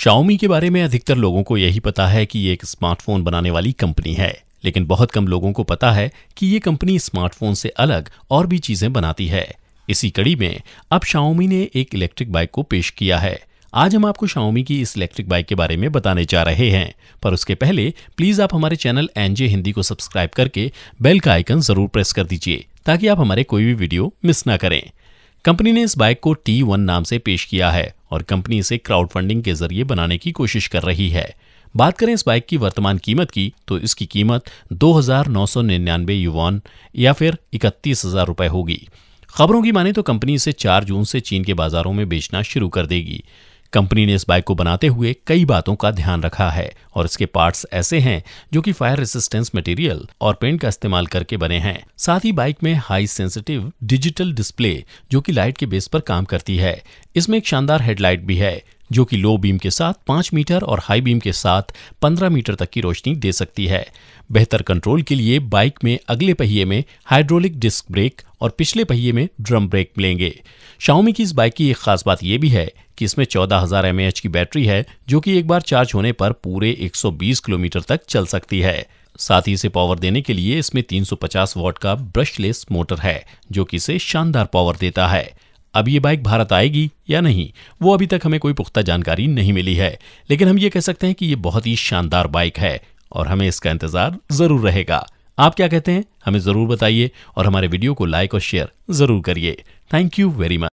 Xiaomi के बारे में अधिकतर लोगों को यही पता है कि ये एक स्मार्टफोन बनाने वाली कंपनी है लेकिन बहुत कम लोगों को पता है कि ये कंपनी स्मार्टफोन से अलग और भी चीजें बनाती है इसी कड़ी में अब शाओमी ने एक इलेक्ट्रिक बाइक को पेश किया है आज हम आपको शाओमी की इस इलेक्ट्रिक बाइक के बारे में बताने जा रहे हैं पर उसके पहले प्लीज आप हमारे चैनल एनजे हिंदी को सब्सक्राइब करके बेल का आइकन जरूर प्रेस कर दीजिए ताकि आप हमारे कोई भी वीडियो मिस ना करें कंपनी ने इस बाइक को टी वन नाम से पेश किया है और कंपनी इसे क्राउड फंडिंग के जरिए बनाने की कोशिश कर रही है बात करें इस बाइक की वर्तमान कीमत की तो इसकी कीमत दो हजार नौ सौ निन्यानवे युवान या फिर इकतीस हजार होगी खबरों की माने तो कंपनी इसे 4 जून से चीन के बाजारों में बेचना शुरू कर देगी कंपनी ने इस बाइक को बनाते हुए कई बातों का ध्यान रखा है और इसके पार्ट्स ऐसे हैं जो कि फायर रेसिस्टेंस मटेरियल और पेंट का इस्तेमाल करके बने हैं साथ ही बाइक में हाई सेंसिटिव डिजिटल डिस्प्ले जो कि लाइट के बेस पर काम करती है इसमें एक शानदार हेडलाइट भी है जो कि लो बीम के साथ पांच मीटर और हाई बीम के साथ पंद्रह मीटर तक की रोशनी दे सकती है बेहतर कंट्रोल के लिए बाइक में अगले पहिए में हाइड्रोलिक डिस्क ब्रेक और पिछले पहिए में ड्रम ब्रेक मिलेंगे शाओमी की इस बाइक की एक खास बात यह भी है कि इसमें चौदह हजार एम की बैटरी है जो कि एक बार चार्ज होने पर पूरे 120 किलोमीटर तक चल सकती है साथ ही इसे पावर देने के लिए इसमें 350 वॉट का ब्रशलेस मोटर है जो कि इसे शानदार पावर देता है अब ये बाइक भारत आएगी या नहीं वो अभी तक हमें कोई पुख्ता जानकारी नहीं मिली है लेकिन हम ये कह सकते हैं कि ये बहुत ही शानदार बाइक है और हमें इसका इंतजार जरूर रहेगा आप क्या कहते हैं हमें जरूर बताइए और हमारे वीडियो को लाइक और शेयर जरूर करिए थैंक यू वेरी मच